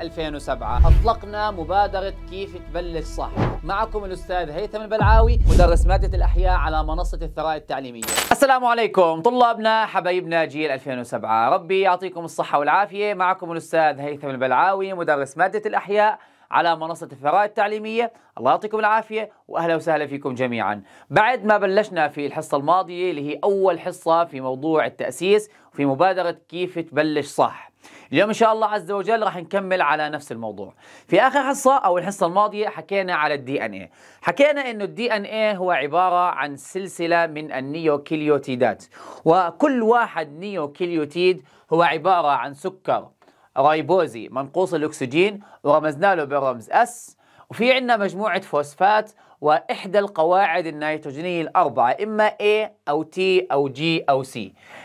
2007 أطلقنا مبادرة كيف تبلش صح معكم الأستاذ هيثم البلعاوي مدرس مادة الأحياء على منصة الثراء التعليمية السلام عليكم طلابنا حبايبنا جيل 2007 ربي يعطيكم الصحة والعافية معكم الأستاذ هيثم البلعاوي مدرس مادة الأحياء على منصة الثراء التعليمية الله يعطيكم العافية وأهلا وسهلا فيكم جميعا بعد ما بلشنا في الحصة الماضية اللي هي أول حصة في موضوع التأسيس في مبادرة كيف تبلش صح اليوم إن شاء الله عز وجل راح نكمل على نفس الموضوع في آخر حصة أو الحصة الماضية حكينا على الدي ان اي حكينا أنه الدي ان اي هو عبارة عن سلسلة من النيوكليوتيدات وكل واحد نيوكليوتيد هو عبارة عن سكر رايبوزي منقوص الأكسجين ورمزنا له بالرمز S وفي عندنا مجموعة فوسفات وإحدى القواعد النيتروجينية الأربعة إما A أو T أو G أو C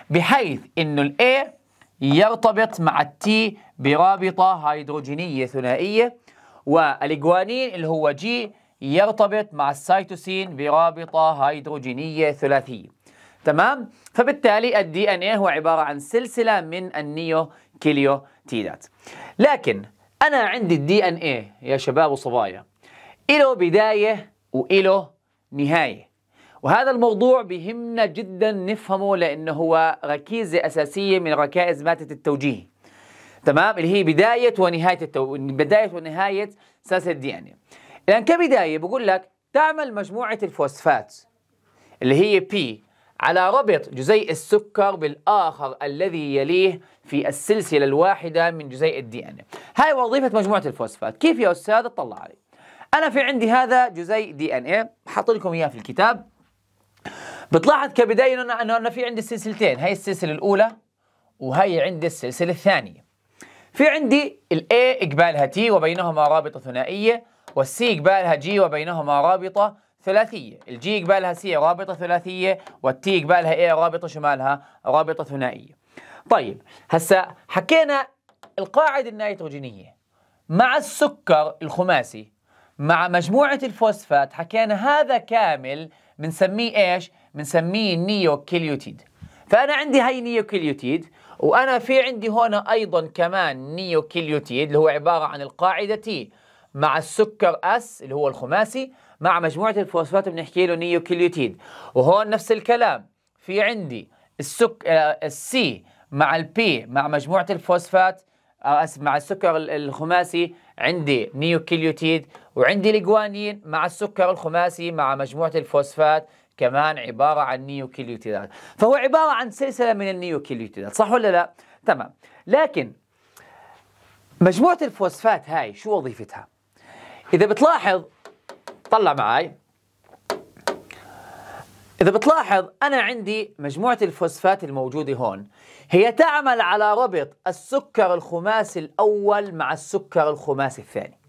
بحيث إنه ال A يرتبط مع التي برابطة هيدروجينية ثنائية والإجوانين اللي هو جي يرتبط مع السيتوسين برابطة هيدروجينية ثلاثية تمام فبالتالي الدي ان ايه هو عباره عن سلسله من النيو كيليوتيدات لكن انا عندي الدي ان ايه يا شباب وصبايا إله بدايه وإله نهايه وهذا الموضوع بيهمنا جدا نفهمه لانه هو ركيزه اساسيه من ركائز ماده التوجيه تمام اللي هي بدايه ونهايه التو... بدايه ونهايه سلسله الدي ان اي الان كبدايه بقول لك تعمل مجموعه الفوسفات اللي هي بي على ربط جزيء السكر بالآخر الذي يليه في السلسلة الواحدة من جزيء الدي ان هاي وظيفة مجموعة الفوسفات كيف يا أستاذ اطلع علي أنا في عندي هذا جزيء دي ان اي حاط لكم إياه في الكتاب بتلاحظ كبداية أنه أنا, في عندي سلسلتين هاي السلسلة الأولى وهي عندي السلسلة الثانية في عندي الـ A إقبالها T وبينهما رابطة ثنائية والسي إقبالها G وبينهما رابطة ثلاثية الجي قبالها سي رابطة ثلاثية والتي قبالها اي رابطة شمالها رابطة ثنائية طيب هسا حكينا القاعدة النيتروجينية مع السكر الخماسي مع مجموعة الفوسفات حكينا هذا كامل بنسميه ايش؟ بنسميه نيوكليوتيد فأنا عندي هاي نيوكليوتيد وأنا في عندي هنا أيضا كمان نيوكليوتيد اللي هو عبارة عن القاعدة تي مع السكر اس اللي هو الخماسي مع مجموعة الفوسفات بنحكي له نيو كليوتيد وهون نفس الكلام في عندي السك السي آه، مع البي مع مجموعة الفوسفات آه، مع السكر الخماسي عندي نيوكليوتيد وعندي الجوانين مع السكر الخماسي مع مجموعة الفوسفات كمان عبارة عن نيوكليوتيدات فهو عبارة عن سلسلة من النيوكليوتيدات صح ولا لا؟ تمام لكن مجموعة الفوسفات هاي شو وظيفتها؟ إذا بتلاحظ طلع معاي إذا بتلاحظ أنا عندي مجموعة الفوسفات الموجودة هون هي تعمل على ربط السكر الخماسي الأول مع السكر الخماسي الثاني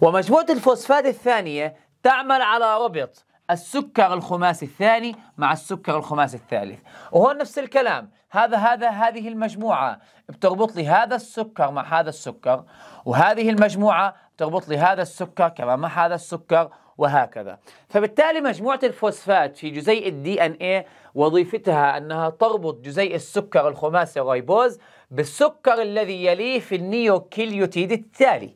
ومجموعة الفوسفات الثانية تعمل على ربط السكر الخماسي الثاني مع السكر الخماسي الثالث وهون نفس الكلام هذا هذا هذه المجموعة بتربط لي هذا السكر مع هذا السكر وهذه المجموعة تربط لي هذا السكر كمان مع هذا السكر وهكذا فبالتالي مجموعة الفوسفات في جزيء الدي ان اي وظيفتها انها تربط جزيء السكر الخماسي الريبوز بالسكر الذي يليه في النيوكليوتيد التالي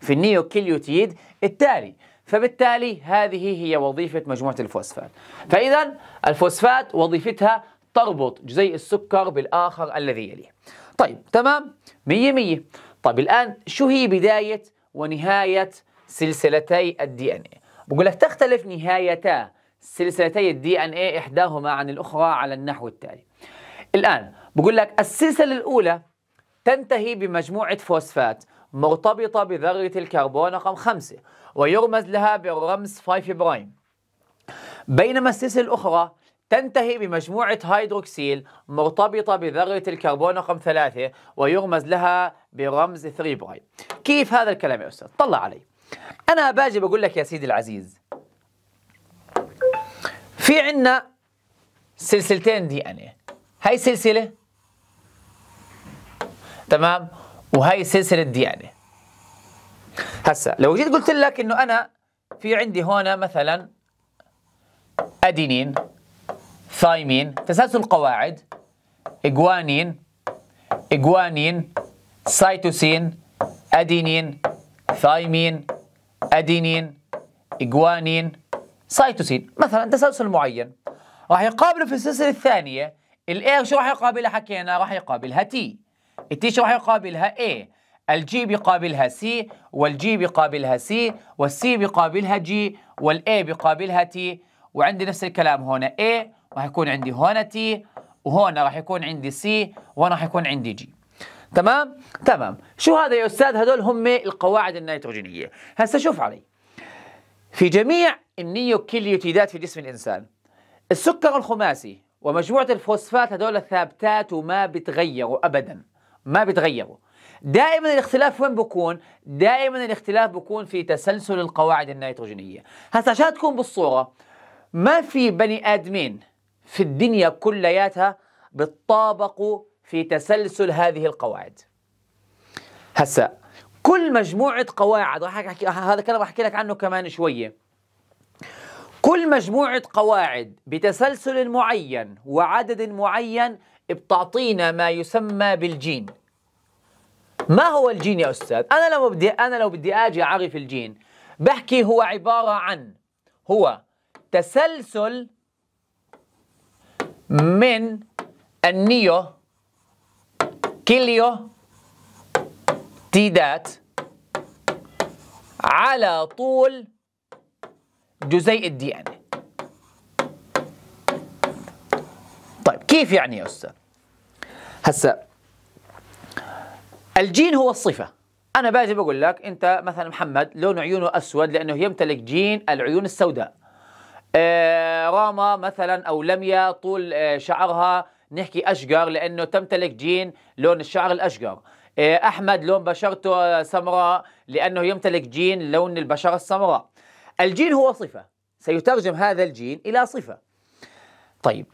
في النيوكليوتيد التالي فبالتالي هذه هي وظيفة مجموعة الفوسفات فإذا الفوسفات وظيفتها تربط جزيء السكر بالآخر الذي يليه طيب تمام مية مية طيب الآن شو هي بداية ونهاية سلسلتي الدي ان ايه بقول لك تختلف نهايتا سلسلتي الدي ان ايه إحداهما عن الأخرى على النحو التالي الآن بقول لك السلسلة الأولى تنتهي بمجموعة فوسفات مرتبطة بذرة الكربون رقم 5 ويرمز لها بالرمز 5 برايم بينما السلسلة الأخرى تنتهي بمجموعة هيدروكسيل مرتبطة بذرة الكربون رقم 3 ويرمز لها برمز 3 برايم كيف هذا الكلام يا أستاذ طلع علي أنا باجي بقول لك يا سيدي العزيز في عنا سلسلتين دي أن إيه هاي سلسلة تمام وهي سلسلة دي أن إيه هسا لو جيت قلت لك إنه أنا في عندي هنا مثلا أدينين ثايمين تسلسل قواعد إجوانين إجوانين سايتوسين أدينين ثايمين أدينين إجوانين سايتوسين مثلا تسلسل معين راح يقابله في السلسلة الثانية الاي شو راح يقابلها حكينا راح يقابلها تي التي شو راح يقابلها اي الجي بيقابلها سي والجي بيقابلها سي والسي بيقابلها جي والاي بيقابلها تي وعندي نفس الكلام هنا اي راح يكون عندي هنا تي وهنا راح يكون عندي سي وهنا راح يكون عندي جي تمام تمام شو هذا يا استاذ هذول هم القواعد النيتروجينيه هسه شوف علي في جميع النيوكليوتيدات في جسم الانسان السكر الخماسي ومجموعه الفوسفات هذول ثابتات وما بتغيروا ابدا ما بتغيروا دائما الاختلاف وين بكون؟ دائما الاختلاف بكون في تسلسل القواعد النيتروجينيه، هسا عشان تكون بالصوره ما في بني ادمين في الدنيا كلياتها بتطابقوا في تسلسل هذه القواعد هسا كل مجموعة قواعد راح أحكي هذا كلام راح أحكي لك عنه كمان شوية كل مجموعة قواعد بتسلسل معين وعدد معين بتعطينا ما يسمى بالجين ما هو الجين يا أستاذ؟ أنا لو بدي أنا لو بدي أجي أعرف الجين بحكي هو عبارة عن هو تسلسل من النيو كليو تيدات على طول جزيء الدي ان طيب كيف يعني يا استاذ هسا الجين هو الصفه انا باجي بقول لك انت مثلا محمد لون عيونه اسود لانه يمتلك جين العيون السوداء آه راما مثلا او لميا طول آه شعرها نحكي أشقر لأنه تمتلك جين لون الشعر الأشقر إيه، أحمد لون بشرته سمراء لأنه يمتلك جين لون البشرة السمراء الجين هو صفة سيترجم هذا الجين إلى صفة طيب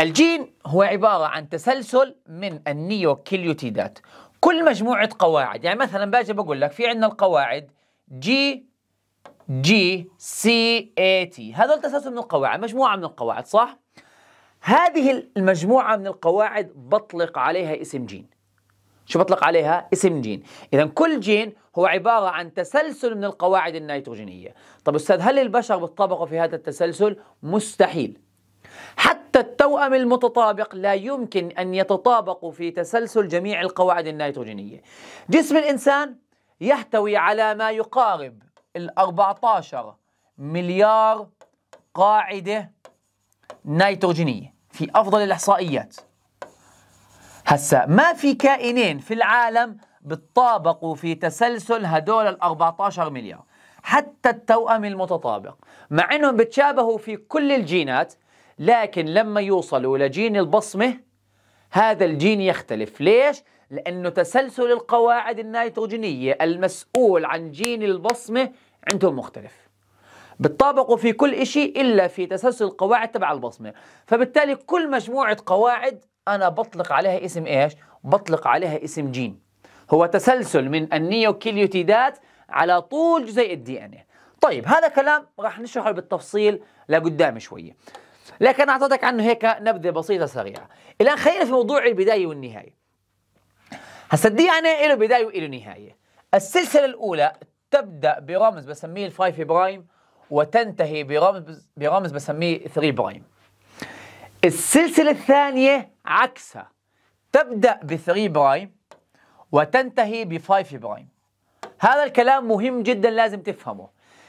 الجين هو عبارة عن تسلسل من النيوكليوتيدات كل مجموعة قواعد يعني مثلا باجي بقول لك في عندنا القواعد جي جي سي اي تي هذول تسلسل من القواعد مجموعة من القواعد صح؟ هذه المجموعة من القواعد بطلق عليها اسم جين شو بطلق عليها؟ اسم جين إذا كل جين هو عبارة عن تسلسل من القواعد النيتروجينية طب أستاذ هل البشر بتطابقوا في هذا التسلسل؟ مستحيل حتى التوأم المتطابق لا يمكن أن يتطابقوا في تسلسل جميع القواعد النيتروجينية جسم الإنسان يحتوي على ما يقارب ال 14 مليار قاعدة نيتروجينية في أفضل الإحصائيات هسا ما في كائنين في العالم بتطابقوا في تسلسل هدول ال 14 مليار حتى التوأم المتطابق مع انهم بتشابهوا في كل الجينات لكن لما يوصلوا لجين البصمه هذا الجين يختلف ليش؟ لأنه تسلسل القواعد النيتروجينية المسؤول عن جين البصمة عندهم مختلف بتطابقوا في كل شيء إلا في تسلسل القواعد تبع البصمة فبالتالي كل مجموعة قواعد أنا بطلق عليها اسم إيش؟ بطلق عليها اسم جين هو تسلسل من النيوكليوتيدات على طول جزيء الدي ان إيه. طيب هذا كلام راح نشرحه بالتفصيل لقدام شوية لكن أعطيتك عنه هيك نبذة بسيطة سريعة الآن خلينا في موضوع البداية والنهاية هسا الدي ان اي له بداية وله نهاية السلسلة الأولى تبدأ برمز بسميه الفايف برايم وتنتهي برمز برمز بسميه 3 برايم السلسلة الثانية عكسها تبدأ ب 3 برايم وتنتهي ب 5 برايم هذا الكلام مهم جدا لازم تفهمه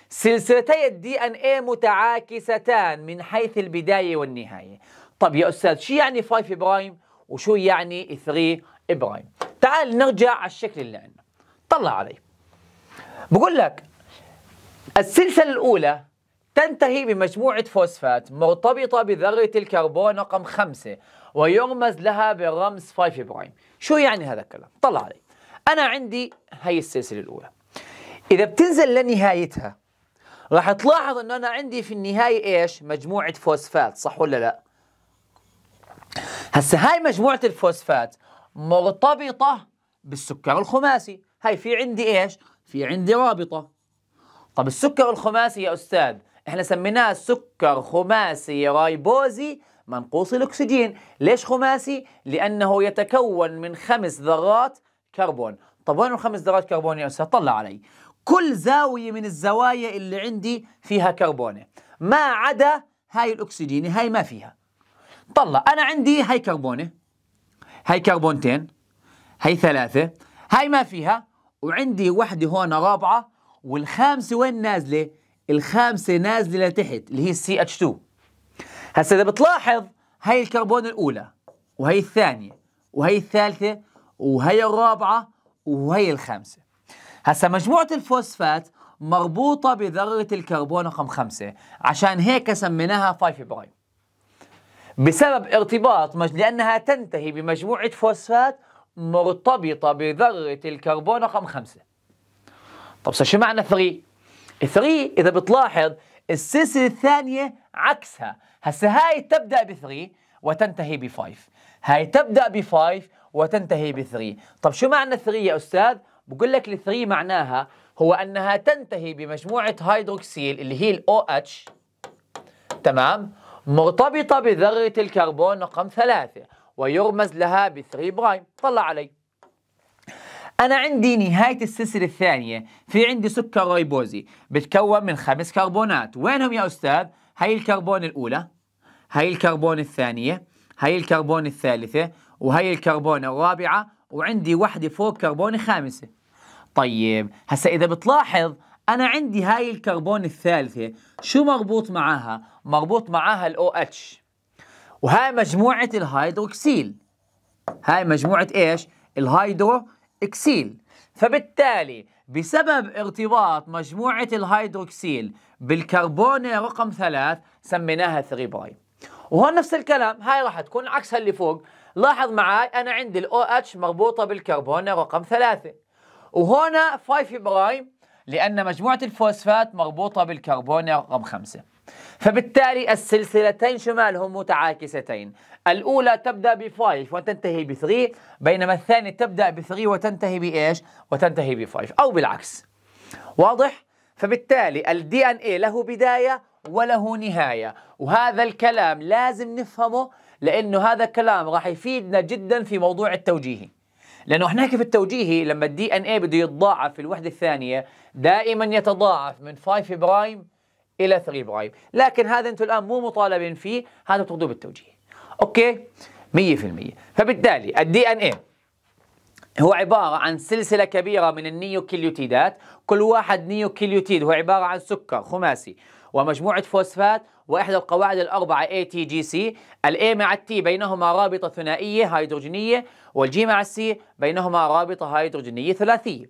سلسلتي الدي ان اي متعاكستان من حيث البداية والنهاية طب يا أستاذ شو يعني 5 برايم وشو يعني 3 برايم تعال نرجع على الشكل اللي عندنا طلع علي بقول لك السلسلة الأولى تنتهي بمجموعة فوسفات مرتبطة بذرة الكربون رقم 5 ويرمز لها بالرمز 5 برايم شو يعني هذا الكلام؟ طلع علي أنا عندي هي السلسلة الأولى إذا بتنزل لنهايتها راح تلاحظ أنه أنا عندي في النهاية إيش؟ مجموعة فوسفات صح ولا لا؟ هسا هاي مجموعة الفوسفات مرتبطة بالسكر الخماسي هاي في عندي إيش؟ في عندي رابطة طب السكر الخماسي يا أستاذ احنا سميناه سكر خماسي رايبوزي منقوص الأكسجين ليش خماسي؟ لأنه يتكون من خمس ذرات كربون طب وين الخمس ذرات كربون يا أستاذ؟ طلع علي كل زاوية من الزوايا اللي عندي فيها كربونة ما عدا هاي الأكسجين هاي ما فيها طلع أنا عندي هاي كربونة هاي كربونتين هاي ثلاثة هاي ما فيها وعندي وحدة هون رابعة والخامسه وين نازله؟ الخامسه نازله لتحت اللي هي ال اتش 2 هسا اذا بتلاحظ هي الكربون الاولى وهي الثانيه وهي الثالثه وهي الرابعه وهي الخامسه هسا مجموعه الفوسفات مربوطه بذره الكربون رقم خمسة عشان هيك سميناها 5 برايم بسبب ارتباط مج... لأنها تنتهي بمجموعة فوسفات مرتبطة بذرة الكربون رقم خمسة طب شو معنى 3 3 اذا بتلاحظ السلسله الثانيه عكسها هسه هاي تبدا ب 3 وتنتهي ب 5 هاي تبدا ب 5 وتنتهي ب 3 طب شو معنى 3 يا استاذ بقول لك ال 3 معناها هو انها تنتهي بمجموعه هيدروكسيل اللي هي الاو اتش تمام مرتبطه بذره الكربون رقم ثلاثة ويرمز لها ب 3 برايم طلع علي أنا عندي نهاية السلسلة الثانية في عندي سكر ريبوزي بتكون من خمس كربونات وينهم يا أستاذ؟ هاي الكربون الأولى هاي الكربون الثانية هاي الكربون الثالثة وهي الكربون الرابعة وعندي وحدة فوق كربون خامسة طيب هسا إذا بتلاحظ أنا عندي هاي الكربون الثالثة شو مربوط معاها؟ مربوط معاها الـ OH وهاي مجموعة الهيدروكسيل هاي مجموعة إيش؟ الهيدرو اكسيل فبالتالي بسبب ارتباط مجموعة الهيدروكسيل بالكربون رقم ثلاث سميناها 3 برايم وهون نفس الكلام هاي راح تكون عكسها اللي فوق لاحظ معاي أنا عندي الـ OH مربوطة بالكربون رقم ثلاثة وهنا 5 برايم لأن مجموعة الفوسفات مربوطة بالكربون رقم خمسة فبالتالي السلسلتين شمالهم متعاكستين الأولى تبدأ ب 5 وتنتهي ب 3 بينما الثانية تبدأ ب 3 وتنتهي بإيش؟ وتنتهي ب 5 أو بالعكس واضح؟ فبالتالي الـ DNA له بداية وله نهاية وهذا الكلام لازم نفهمه لأنه هذا الكلام راح يفيدنا جدا في موضوع التوجيهي لأنه احنا في التوجيهي لما الـ DNA بده يتضاعف في الوحدة الثانية دائما يتضاعف من 5 برايم الى 3 برايم، لكن هذا انتم الان مو مطالبين فيه هذا بتاخذوه بالتوجيه اوكي 100% فبالتالي الدي ان اي هو عبارة عن سلسلة كبيرة من النيوكليوتيدات كل واحد نيوكليوتيد هو عبارة عن سكر خماسي ومجموعة فوسفات وإحدى القواعد الأربعة اي تي جي سي، الاي مع التي بينهما رابطة ثنائية هيدروجينية والجي مع السي بينهما رابطة هيدروجينية ثلاثية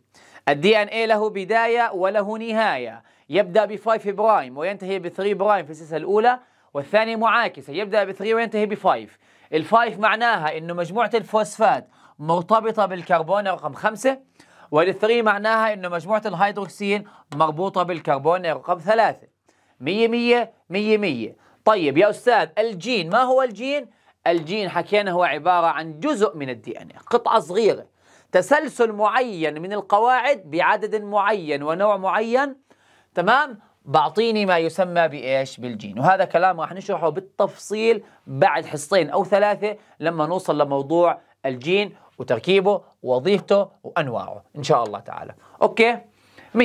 الدي ان اي له بداية وله نهاية يبدأ ب 5 برايم وينتهي ب 3 برايم في السلسلة الأولى والثانية معاكسة يبدأ ب 3 وينتهي ب 5 ال 5 معناها انه مجموعة الفوسفات مرتبطة بالكربون رقم 5 وال 3 معناها انه مجموعة الهيدروكسين مربوطة بالكربون رقم 3 100 100 100 100 طيب يا استاذ الجين ما هو الجين؟ الجين حكينا هو عبارة عن جزء من الدي ان قطعة صغيرة تسلسل معين من القواعد بعدد معين ونوع معين تمام بعطيني ما يسمى بايش بالجين وهذا كلام راح نشرحه بالتفصيل بعد حصتين او ثلاثه لما نوصل لموضوع الجين وتركيبه ووظيفته وانواعه ان شاء الله تعالى اوكي 100%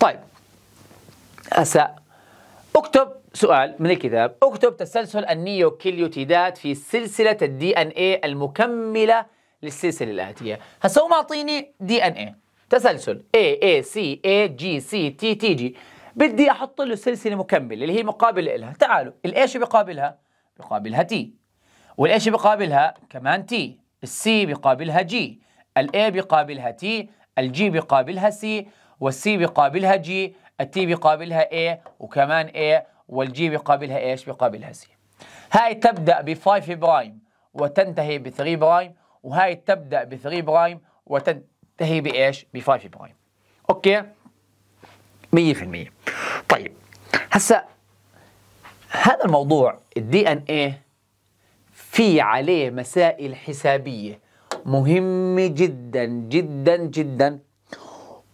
طيب هسه اكتب سؤال من الكتاب اكتب تسلسل النيوكليوتيدات في سلسله الدي ان اي المكمله للسلسله الاتيه هسه هو معطيني دي ان اي تسلسل A A C A G C T T G بدي احط له سلسله مكمله اللي هي مقابله لها تعالوا الاي شو بقابلها؟ بقابلها تي والاي شو بقابلها؟ كمان تي السي بقابلها جي الاي بقابلها تي الجي بقابلها سي والسي بقابلها جي التي بقابلها اي وكمان اي والجي بقابلها ايش بقابلها سي هاي تبدا ب 5 برايم وتنتهي ب 3 برايم وهاي تبدا ب 3 برايم وتنتهي تنتهي بايش؟ ب 5 برايم اوكي 100% طيب هسا هذا الموضوع الدي ان ايه في عليه مسائل حسابيه مهمه جدا جدا جدا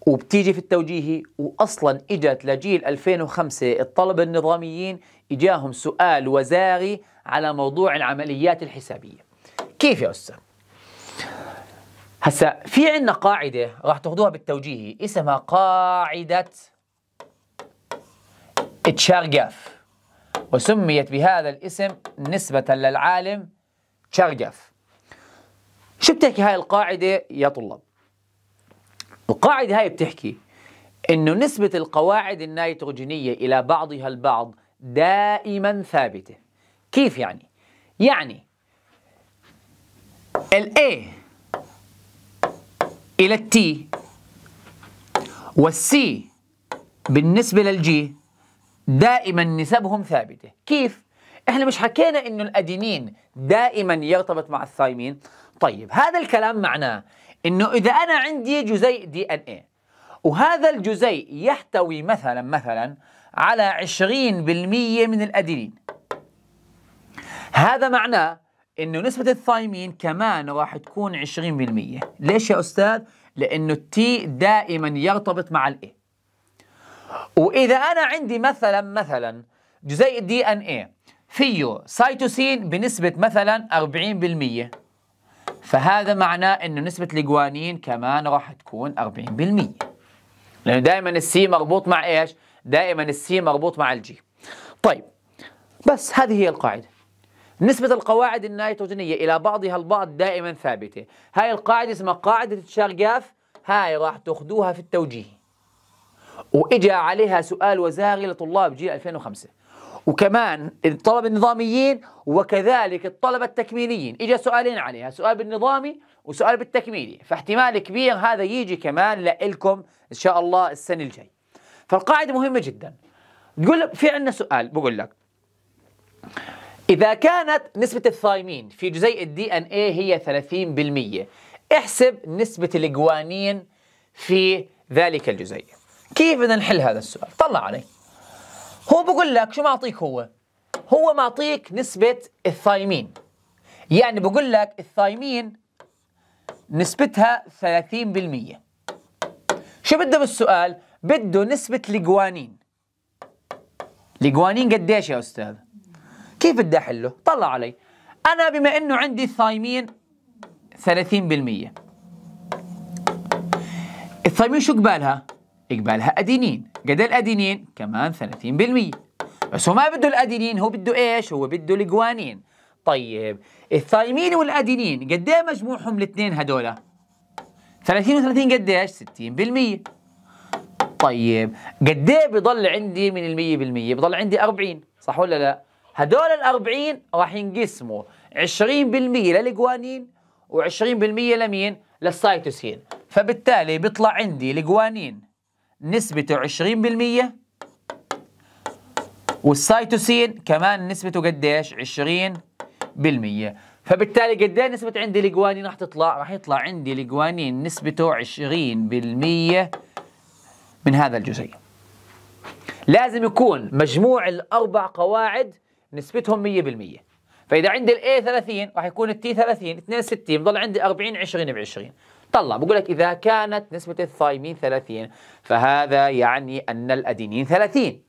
وبتيجي في التوجيهي واصلا اجت لجيل 2005 الطلبه النظاميين اجاهم سؤال وزاري على موضوع العمليات الحسابيه كيف يا استاذ هسا في عندنا قاعدة راح تاخذوها بالتوجيهي اسمها قاعدة تشارجاف وسميت بهذا الاسم نسبة للعالم تشارجاف شو بتحكي هاي القاعدة يا طلاب؟ القاعدة هاي بتحكي انه نسبة القواعد النيتروجينية إلى بعضها البعض دائما ثابتة كيف يعني؟ يعني ال A إلى التي والسي بالنسبة للجي دائما نسبهم ثابتة كيف؟ احنا مش حكينا انه الادينين دائما يرتبط مع الثايمين طيب هذا الكلام معناه انه اذا انا عندي جزيء دي ان ايه وهذا الجزيء يحتوي مثلا مثلا على 20% من الادينين هذا معناه انه نسبه الثايمين كمان راح تكون 20% ليش يا استاذ لانه التي دائما يرتبط مع الاي واذا انا عندي مثلا مثلا جزيء الدي ان اي فيه سيتوسين بنسبه مثلا 40% فهذا معناه انه نسبه الجوانين كمان راح تكون 40% لانه دائما السي مربوط مع ايش دائما السي مربوط مع الجي طيب بس هذه هي القاعده نسبة القواعد النيتروجينية إلى بعضها البعض دائما ثابتة هاي القاعدة اسمها قاعدة الشرقاف هاي راح تاخذوها في التوجيه وإجا عليها سؤال وزاري لطلاب جيل 2005 وكمان الطلبة النظاميين وكذلك الطلبة التكميليين إجا سؤالين عليها سؤال بالنظامي وسؤال بالتكميلي فاحتمال كبير هذا يجي كمان لإلكم إن شاء الله السنة الجاي فالقاعدة مهمة جدا تقول في عندنا سؤال بقول لك إذا كانت نسبة الثايمين في جزيء الدي ان ايه هي 30% احسب نسبة الجوانين في ذلك الجزيء كيف بدنا نحل هذا السؤال؟ طلع علي هو بقول لك شو معطيك هو؟ هو معطيك نسبة الثايمين يعني بقول لك الثايمين نسبتها 30% شو بده بالسؤال؟ بده نسبة الجوانين الجوانين قديش يا أستاذ؟ كيف بدي احله؟ طلع علي انا بما انه عندي الثايمين 30% الثايمين شو قبالها؟ قبالها ادينين قد الادينين كمان 30% بس هو ما بده الادينين هو بده ايش؟ هو بده الجوانين طيب الثايمين والادينين قد ايه مجموعهم الاثنين هدول؟ 30 و30 قد ايش؟ 60% طيب قد ايه بضل عندي من ال 100%؟ بضل عندي 40 صح ولا لا؟ هدول الأربعين راح ينقسموا 20% للجوانين و20% لمين؟ للسايتوسين فبالتالي بيطلع عندي الجوانين نسبته 20% والسايتوسين كمان نسبته قديش؟ 20% فبالتالي قد ايه نسبة عندي الجوانين راح تطلع؟ راح يطلع عندي الجوانين نسبته 20% من هذا الجزيء. لازم يكون مجموع الاربع قواعد نسبتهم 100% فاذا عندي الاي 30 راح يكون التي 30 62 بضل عندي 40 20 ب 20 طلع بقول لك اذا كانت نسبه الثايمين 30 فهذا يعني ان الادينين 30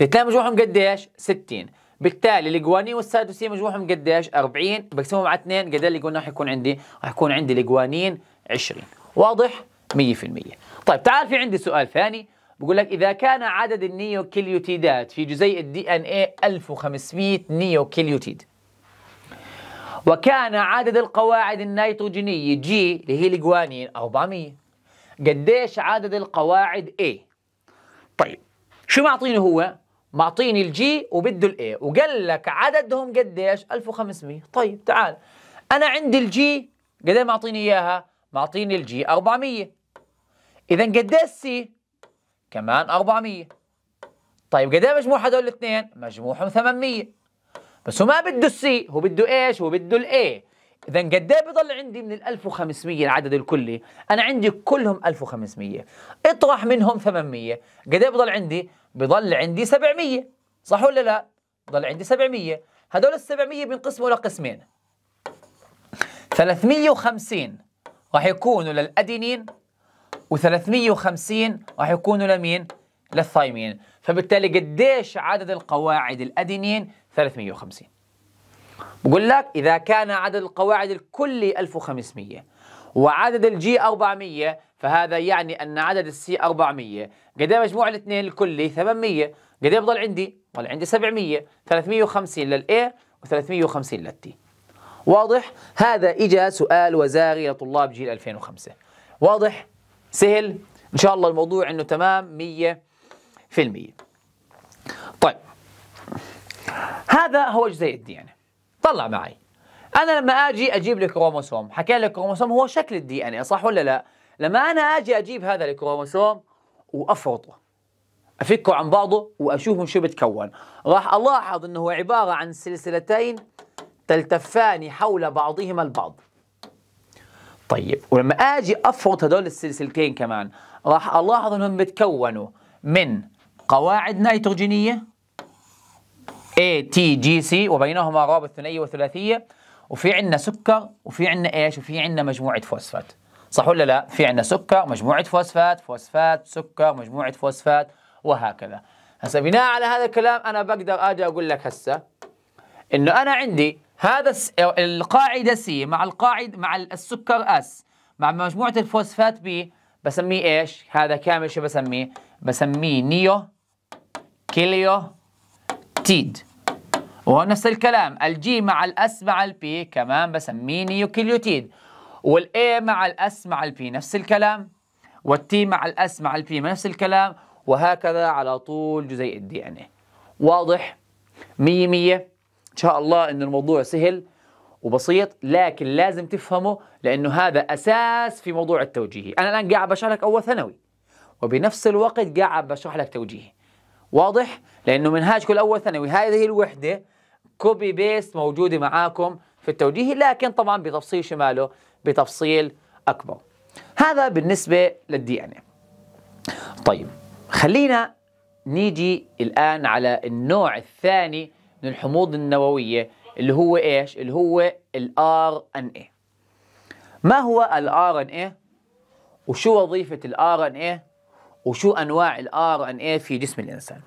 الاثنين مجموعهم قديش 60 بالتالي الجوانين والسادوسين مجموعهم قديش 40 بقسمهم على 2 قد إيه اللي قلنا راح يكون عندي راح يكون عندي الجوانين 20 واضح 100% طيب تعال في عندي سؤال ثاني بقول لك اذا كان عدد النيوكليوتيدات في جزيء الدي ان اي 1500 نيوكليوتيد وكان عدد القواعد النيتروجينيه جي اللي هي الجوانين 400 قديش عدد القواعد A طيب شو معطيني هو معطيني الجي وبده الاي وقال لك عددهم قديش 1500 طيب تعال انا عندي الجي قد ايه معطيني اياها معطيني الجي 400 اذا قديش سي كمان 400 طيب قد ايه مجموع هدول الاثنين؟ مجموعهم 800 بس هو ما بده السي هو بده ايش؟ هو بده الاي اذا قد ايه بضل عندي من ال 1500 العدد الكلي؟ انا عندي كلهم 1500 اطرح منهم 800 قد ايه بضل عندي؟ بضل عندي 700 صح ولا لا؟ بضل عندي 700 هدول ال 700 بينقسموا لقسمين 350 راح يكونوا للادينين و350 راح يكونوا لمين؟ للثايمين فبالتالي قديش عدد القواعد الأدينين 350 بقول لك إذا كان عدد القواعد الكلي 1500 وعدد الجي 400 فهذا يعني أن عدد السي 400 قد مجموع الاثنين الكلي 800 قد بضل عندي؟ ضل عندي 700 350 للاي و و350 للتي واضح؟ هذا إجا سؤال وزاري لطلاب جيل 2005 واضح؟ سهل ان شاء الله الموضوع انه تمام 100% طيب هذا هو جزيء الدي ان إيه. طلع معي انا لما اجي اجيب الكروموسوم حكى لك الكروموسوم هو شكل الدي ان إيه، صح ولا لا لما انا اجي اجيب هذا الكروموسوم وافرطه افكه عن بعضه واشوف من شو بتكون راح الاحظ انه هو عباره عن سلسلتين تلتفان حول بعضهما البعض طيب ولما اجي افرض هدول السلسلتين كمان راح الاحظ انهم بتكونوا من قواعد نيتروجينيه سي وبينهما رابط ثنائيه وثلاثيه وفي عندنا سكر وفي عندنا ايش وفي عندنا مجموعه فوسفات صح ولا لا في عندنا سكر مجموعه فوسفات فوسفات سكر مجموعه فوسفات وهكذا هسه بناء على هذا الكلام انا بقدر اجي اقول لك هسه انه انا عندي هذا القاعدة سي مع القاعدة مع السكر اس مع مجموعة الفوسفات بي بسميه ايش؟ هذا كامل شو بسميه؟ بسميه نيو كيليو تيد وهو نفس الكلام الجي مع الاس مع البي كمان بسميه نيو تيد والاي مع الاس مع البي نفس الكلام والتي مع الاس مع البي نفس الكلام وهكذا على طول جزيء الدي ان اي واضح 100 100 ان شاء الله ان الموضوع سهل وبسيط لكن لازم تفهمه لانه هذا اساس في موضوع التوجيهي انا الان قاعد بشرح لك اول ثانوي وبنفس الوقت قاعد بشرح لك توجيهي واضح لانه منهاج كل اول ثانوي هذه الوحده كوبي بيست موجوده معاكم في التوجيهي لكن طبعا بتفصيل شماله بتفصيل اكبر هذا بالنسبه للدي ان إيه. طيب خلينا نيجي الان على النوع الثاني من الحموض النووية اللي هو ايش؟ اللي هو الار ان اي. ما هو الار ان اي؟ وشو وظيفة الار ان اي؟ وشو انواع الار ان اي في جسم الانسان؟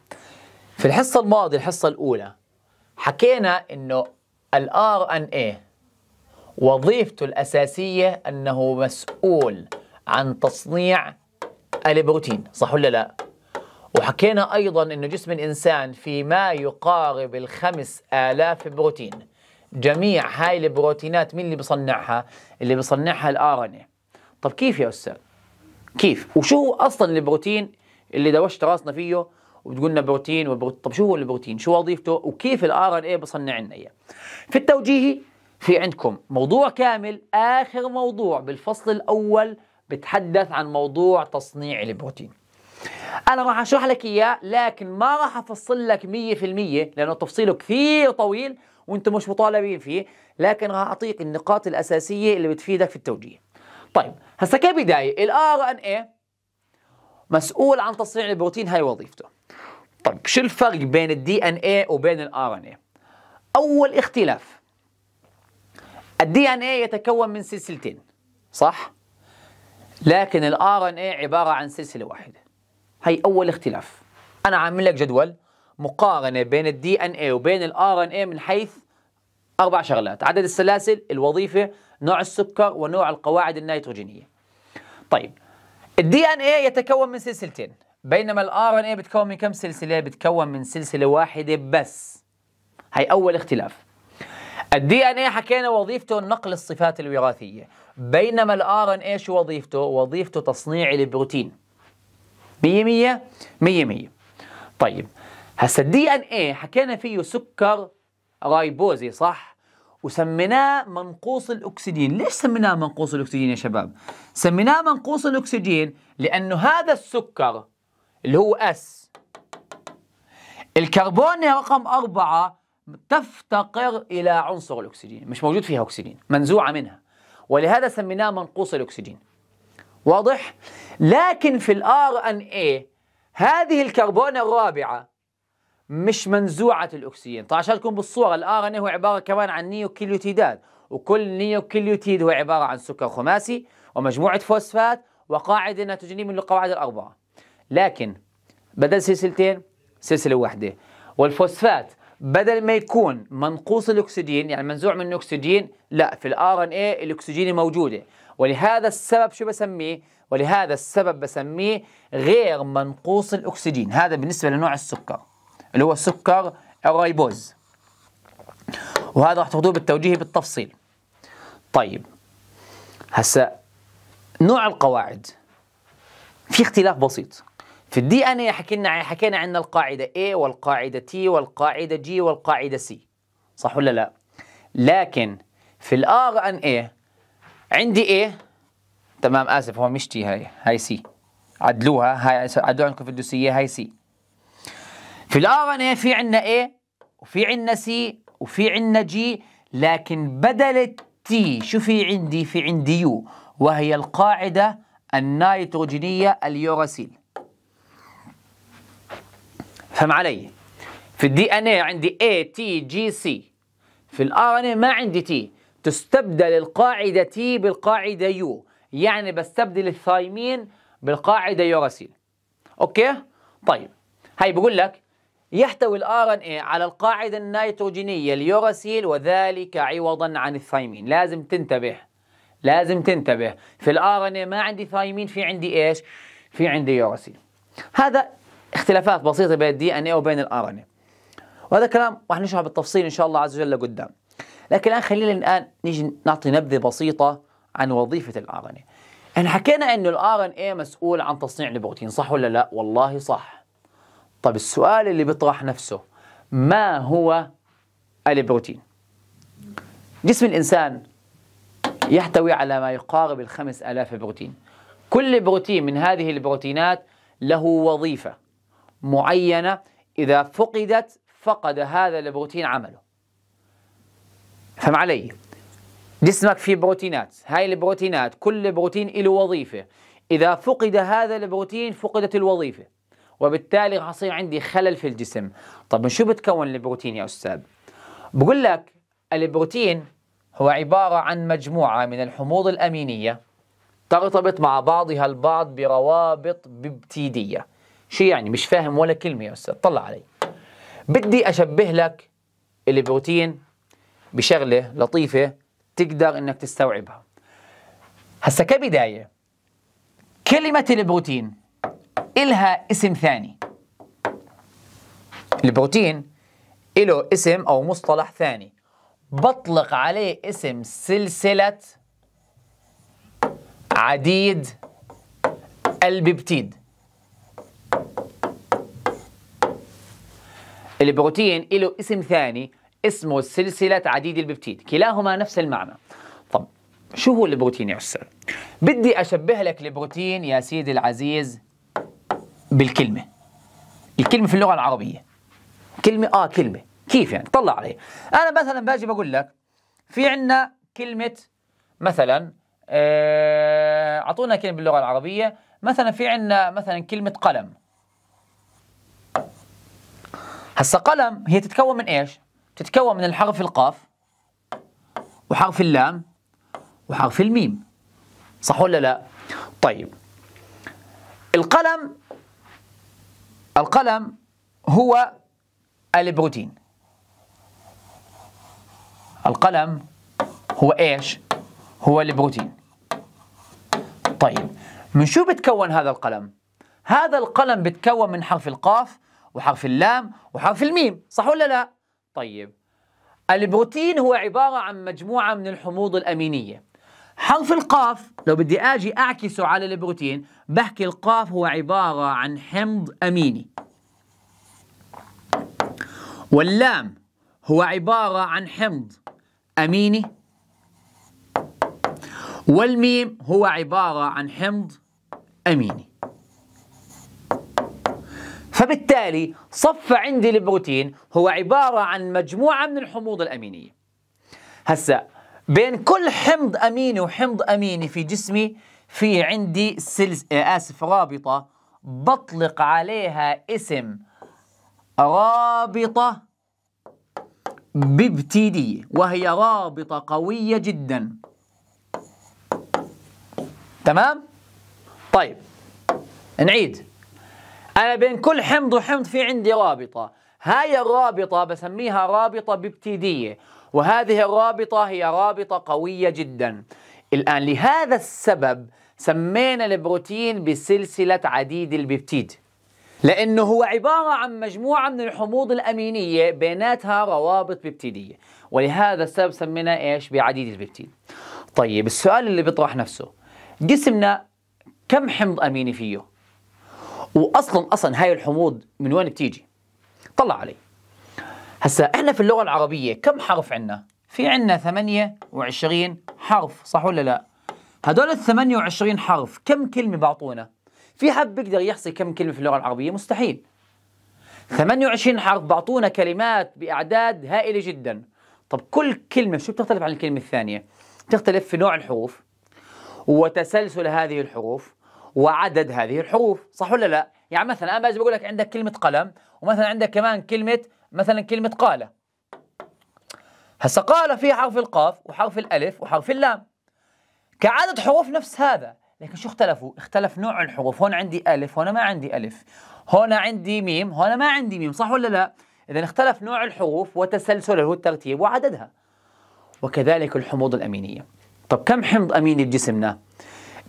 في الحصة الماضية الحصة الأولى حكينا انه الار ان اي وظيفته الأساسية أنه مسؤول عن تصنيع البروتين صح ولا لا؟ وحكينا أيضا أن جسم الإنسان في ما يقارب الخمس آلاف بروتين جميع هاي البروتينات مين اللي بصنعها؟ اللي بصنعها الآرنة طب كيف يا أستاذ؟ كيف؟ وشو هو أصلا البروتين اللي دوشت راسنا فيه وبتقول لنا بروتين وبروتين طب شو هو البروتين؟ شو وظيفته؟ وكيف الآر إن إيه بصنع لنا إياه؟ في التوجيهي في عندكم موضوع كامل آخر موضوع بالفصل الأول بتحدث عن موضوع تصنيع البروتين انا راح اشرح لك اياه لكن ما راح افصل لك 100% لانه تفصيله كثير طويل وانتم مش مطالبين فيه لكن راح اعطيك النقاط الاساسيه اللي بتفيدك في التوجيه طيب هسه كبدايه الار ان اي مسؤول عن تصنيع البروتين هاي وظيفته طيب شو الفرق بين الدي ان اي وبين الار ان اي اول اختلاف الدي ان اي يتكون من سلسلتين صح لكن الار ان اي عباره عن سلسله واحده هي اول اختلاف انا عامل لك جدول مقارنه بين الدي ان اي وبين الار ان اي من حيث اربع شغلات عدد السلاسل الوظيفه نوع السكر ونوع القواعد النيتروجينيه طيب الدي ان اي يتكون من سلسلتين بينما الار ان اي بتكون من كم سلسله بتكون من سلسله واحده بس هي اول اختلاف الدي ان اي حكينا وظيفته نقل الصفات الوراثيه بينما الار ان اي شو وظيفته وظيفته تصنيع البروتين 100 100 100 100 طيب هسا الدي ان ايه حكينا فيه سكر رايبوزي صح وسميناه منقوص الاكسجين ليش سميناه منقوص الاكسجين يا شباب سميناه منقوص الاكسجين لانه هذا السكر اللي هو اس الكربون رقم أربعة تفتقر إلى عنصر الأكسجين مش موجود فيها أكسجين منزوعة منها ولهذا سميناه منقوص الأكسجين واضح؟ لكن في الار ان اي هذه الكربون الرابعه مش منزوعه الاكسجين، طبعا عشان تكون بالصوره الار ان اي هو عباره كمان عن نيوكليوتيدات، وكل نيوكليوتيد هو عباره عن سكر خماسي ومجموعه فوسفات وقاعده ناتوجينيه من القواعد الاربعه. لكن بدل سلسلتين سلسله واحده، والفوسفات بدل ما يكون منقوص الاكسجين يعني منزوع منه اكسجين لا في الار ان اي الاكسجين موجوده ولهذا السبب شو بسميه؟ ولهذا السبب بسميه غير منقوص الأكسجين هذا بالنسبة لنوع السكر اللي هو سكر الريبوز وهذا راح تاخذوه بالتوجيه بالتفصيل طيب هسا نوع القواعد في اختلاف بسيط في الدي ان اي حكينا حكينا عندنا القاعده A والقاعده T والقاعده G والقاعده C صح ولا لا؟ لكن في الار ان اي عندي ايه تمام اسف هو مش تي هاي هاي سي عدلوها هاي عدلوها عندكم في الدوسيه هاي سي في الـ ان اي في عندنا ايه وفي عندنا سي وفي عندنا جي لكن بدل التي شو في عندي في عندي يو وهي القاعده النيتروجينيه اليوراسيل فهم علي في الدي ان اي عندي اي تي جي سي في الـ ان اي ما عندي تي تستبدل القاعدة تي بالقاعدة يو يعني بستبدل الثايمين بالقاعدة يوراسيل أوكي؟ طيب هاي بقول لك يحتوي الار ان اي على القاعدة النيتروجينية اليوراسيل وذلك عوضا عن الثايمين لازم تنتبه لازم تنتبه في الار ان اي ما عندي ثايمين في عندي ايش؟ في عندي يوراسيل هذا اختلافات بسيطة بين الدي ان اي وبين الار ان اي وهذا كلام راح نشرحه بالتفصيل ان شاء الله عز وجل قدام لكن الآن خلينا الآن نيجي نعطي نبذة بسيطة عن وظيفة الار ان احنا حكينا انه الار ان اي مسؤول عن تصنيع البروتين صح ولا لا؟ والله صح. طب السؤال اللي بيطرح نفسه ما هو البروتين؟ جسم الانسان يحتوي على ما يقارب ال 5000 بروتين كل بروتين من هذه البروتينات له وظيفة معينة إذا فقدت فقد هذا البروتين عمله فهم علي جسمك فيه بروتينات هاي البروتينات كل بروتين له وظيفة إذا فقد هذا البروتين فقدت الوظيفة وبالتالي راح يصير عندي خلل في الجسم طب من شو بتكون البروتين يا أستاذ بقول لك البروتين هو عبارة عن مجموعة من الحموض الأمينية ترتبط مع بعضها البعض بروابط ببتيدية شو يعني مش فاهم ولا كلمة يا أستاذ طلع علي بدي أشبه لك البروتين بشغله لطيفه تقدر انك تستوعبها هسا كبدايه كلمه البروتين إلها اسم ثاني البروتين له اسم او مصطلح ثاني بطلق عليه اسم سلسله عديد الببتيد البروتين له اسم ثاني اسمه سلسلة عديد الببتيد كلاهما نفس المعنى طب شو هو البروتين يا أستاذ؟ بدي أشبه لك البروتين يا سيدي العزيز بالكلمة الكلمة في اللغة العربية كلمة آه كلمة كيف يعني؟ طلع علي أنا مثلا باجي بقول لك في عندنا كلمة مثلا آه، أعطونا آه كلمة باللغة العربية مثلا في عندنا مثلا كلمة قلم هسا قلم هي تتكون من ايش؟ تتكون من الحرف القاف وحرف اللام وحرف الميم صح ولا لا؟ طيب القلم القلم هو البروتين القلم هو ايش؟ هو البروتين طيب من شو بتكون هذا القلم؟ هذا القلم بتكون من حرف القاف وحرف اللام وحرف الميم صح ولا لا؟ طيب البروتين هو عبارة عن مجموعة من الحموض الأمينية حرف القاف لو بدي أجي أعكسه على البروتين بحكي القاف هو عبارة عن حمض أميني واللام هو عبارة عن حمض أميني والميم هو عبارة عن حمض أميني فبالتالي صف عندي البروتين هو عبارة عن مجموعة من الحموض الأمينية هسا بين كل حمض أميني وحمض أميني في جسمي في عندي سلس... آسف رابطة بطلق عليها اسم رابطة ببتيدية وهي رابطة قوية جدا تمام؟ طيب نعيد أنا بين كل حمض وحمض في عندي رابطة هاي الرابطة بسميها رابطة ببتيدية وهذه الرابطة هي رابطة قوية جدا الآن لهذا السبب سمينا البروتين بسلسلة عديد الببتيد لأنه هو عبارة عن مجموعة من الحموض الأمينية بيناتها روابط ببتيدية ولهذا السبب سمينا إيش بعديد الببتيد طيب السؤال اللي بيطرح نفسه جسمنا كم حمض أميني فيه؟ واصلا اصلا هاي الحموض من وين بتيجي طلع علي هسا احنا في اللغه العربيه كم حرف عندنا في عندنا 28 حرف صح ولا لا هدول ال 28 حرف كم كلمه بعطونا في حد بيقدر يحصي كم كلمه في اللغه العربيه مستحيل 28 حرف بعطونا كلمات باعداد هائله جدا طب كل كلمه شو بتختلف عن الكلمه الثانيه بتختلف في نوع الحروف وتسلسل هذه الحروف وعدد هذه الحروف صح ولا لا يعني مثلا انا باجي بقول لك عندك كلمه قلم ومثلا عندك كمان كلمه مثلا كلمه قال هسه قال فيها حرف القاف وحرف الالف وحرف اللام كعدد حروف نفس هذا لكن شو اختلفوا اختلف نوع الحروف هون عندي الف هون ما عندي الف هون عندي ميم هون ما عندي ميم صح ولا لا اذا اختلف نوع الحروف وتسلسله والترتيب وعددها وكذلك الحموض الامينيه طب كم حمض اميني بجسمنا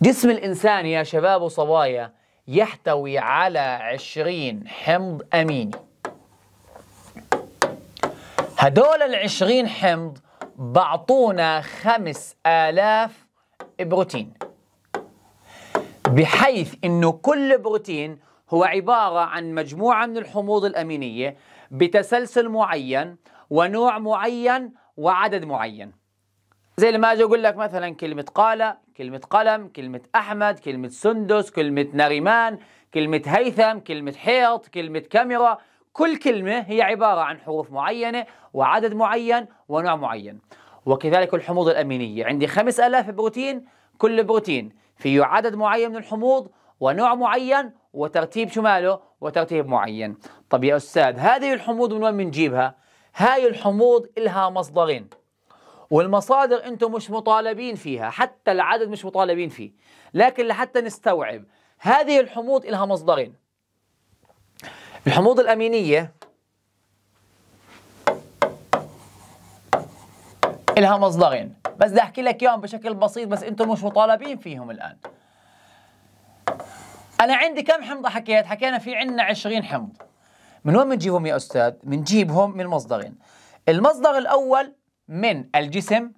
جسم الإنسان يا شباب وصبايا يحتوي على عشرين حمض أميني هدول العشرين حمض بعطونا خمس آلاف بروتين بحيث أنه كل بروتين هو عبارة عن مجموعة من الحموض الأمينية بتسلسل معين ونوع معين وعدد معين زي لما اجي اقول لك مثلا كلمه قال كلمة قلم كلمة أحمد كلمة سندس كلمة نريمان كلمة هيثم كلمة حيط كلمة كاميرا كل كلمة هي عبارة عن حروف معينة وعدد معين ونوع معين وكذلك الحموض الأمينية عندي خمس ألاف بروتين كل بروتين فيه عدد معين من الحموض ونوع معين وترتيب شماله وترتيب معين طب يا أستاذ هذه الحموض من وين بنجيبها؟ هاي الحموض إلها مصدرين والمصادر انتم مش مطالبين فيها حتى العدد مش مطالبين فيه لكن لحتى نستوعب هذه الحموض لها مصدرين الحموض الأمينية لها مصدرين بس بدي احكي لك اياهم بشكل بسيط بس انتم مش مطالبين فيهم الان انا عندي كم حمضه حكيت حكينا في عندنا 20 حمض من وين بنجيبهم يا استاذ بنجيبهم من مصدرين المصدر الاول من الجسم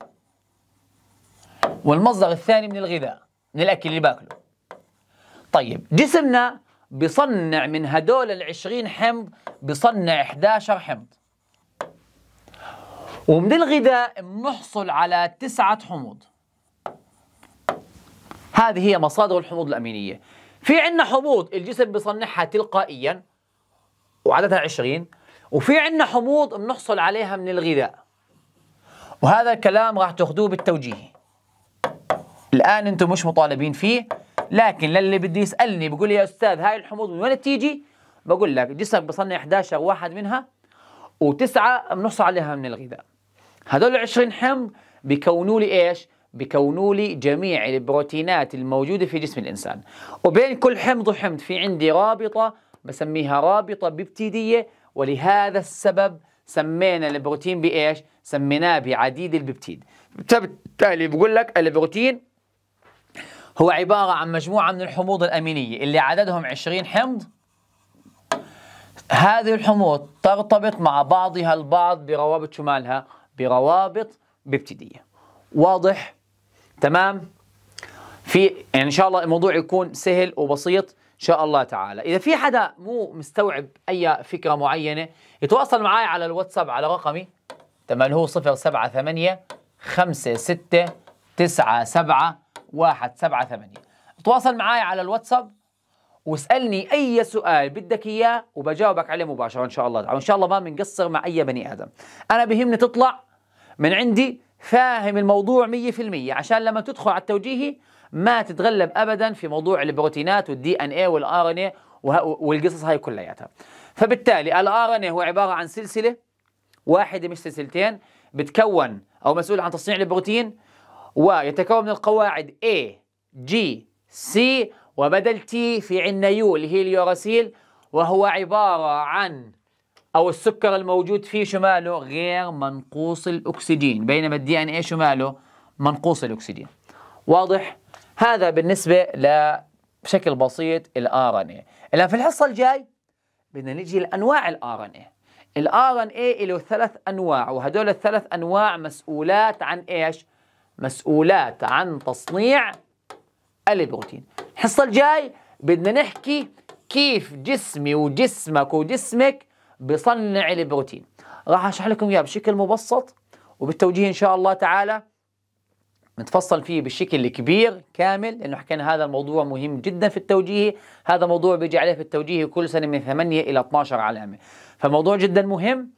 والمصدر الثاني من الغذاء من الأكل اللي باكله طيب جسمنا بصنع من هدول العشرين حمض بصنع 11 حمض ومن الغذاء بنحصل على تسعة حموض هذه هي مصادر الحموض الأمينية في عنا حموض الجسم بصنعها تلقائيا وعددها 20 وفي عنا حموض بنحصل عليها من الغذاء وهذا الكلام راح تاخذوه بالتوجيهي الان انتم مش مطالبين فيه لكن للي بده يسالني بقول يا استاذ هاي الحموض من وين بتيجي بقول لك جسمك بصنع 11 واحد منها وتسعه بنص عليها من الغذاء هذول 20 حمض بيكونوا لي ايش بيكونوا لي جميع البروتينات الموجوده في جسم الانسان وبين كل حمض وحمض في عندي رابطه بسميها رابطه ببتيديه ولهذا السبب سمينا البروتين بايش؟ سميناه بعديد الببتيد بالتالي بقول لك البروتين هو عبارة عن مجموعة من الحموض الأمينية اللي عددهم 20 حمض هذه الحموض ترتبط مع بعضها البعض بروابط شمالها بروابط ببتيدية واضح؟ تمام؟ في يعني إن شاء الله الموضوع يكون سهل وبسيط إن شاء الله تعالى إذا في حدا مو مستوعب أي فكرة معينة يتواصل معي على الواتساب على رقمي تمام اللي هو 078 56 تواصل معي على الواتساب واسالني اي سؤال بدك اياه وبجاوبك عليه مباشره ان شاء الله وان شاء الله ما بنقصر مع اي بني ادم انا بهمني تطلع من عندي فاهم الموضوع 100% عشان لما تدخل على التوجيهي ما تتغلب ابدا في موضوع البروتينات والدي ان اي والار ان اي والقصص هاي كلياتها فبالتالي الار ان هو عباره عن سلسله واحده مش سلسلتين بتكون او مسؤول عن تصنيع البروتين ويتكون من القواعد A G C وبدل T في عندنا يو اللي هي اليوراسيل وهو عباره عن او السكر الموجود فيه شماله غير منقوص الاكسجين بينما الدي ان اي شماله منقوص الاكسجين واضح هذا بالنسبه ل بشكل بسيط الار ان اي الان في الحصه الجاي بدنا نيجي لانواع الار ان اي الار ان اي له ثلاث انواع وهدول الثلاث انواع مسؤولات عن ايش مسؤولات عن تصنيع البروتين الحصه الجاي بدنا نحكي كيف جسمي وجسمك وجسمك بصنع البروتين راح اشرح لكم اياه بشكل مبسط وبالتوجيه ان شاء الله تعالى نتفصل فيه بشكل كبير كامل لأنه حكينا هذا الموضوع مهم جدا في التوجيه هذا موضوع بيجي عليه في التوجيه كل سنة من 8 إلى 12 علامة فموضوع جدا مهم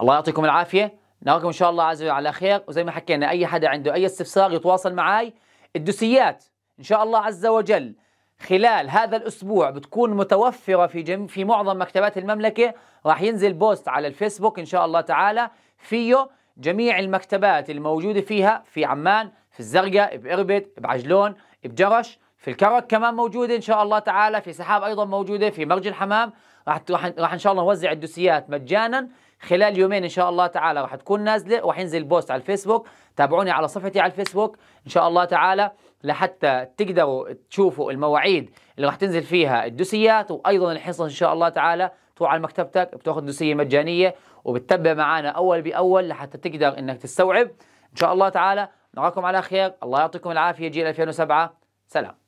الله يعطيكم العافية نراكم إن شاء الله عز وجل على خير وزي ما حكينا أي حدا عنده أي استفسار يتواصل معي الدوسيات إن شاء الله عز وجل خلال هذا الاسبوع بتكون متوفره في جم... في معظم مكتبات المملكه راح ينزل بوست على الفيسبوك ان شاء الله تعالى فيه جميع المكتبات الموجوده فيها في عمان في الزرقاء بإربد بعجلون بجرش في الكرك كمان موجودة إن شاء الله تعالى في سحاب أيضا موجودة في مرج الحمام راح راح إن شاء الله نوزع الدوسيات مجانا خلال يومين إن شاء الله تعالى راح تكون نازلة راح ينزل بوست على الفيسبوك تابعوني على صفحتي على الفيسبوك إن شاء الله تعالى لحتى تقدروا تشوفوا المواعيد اللي راح تنزل فيها الدوسيات وأيضا الحصص إن شاء الله تعالى تروح على مكتبتك بتاخذ دوسية مجانية وبتتبع معنا أول بأول لحتى تقدر إنك تستوعب إن شاء الله تعالى نراكم على خير الله يعطيكم العافية جيل 2007 سلام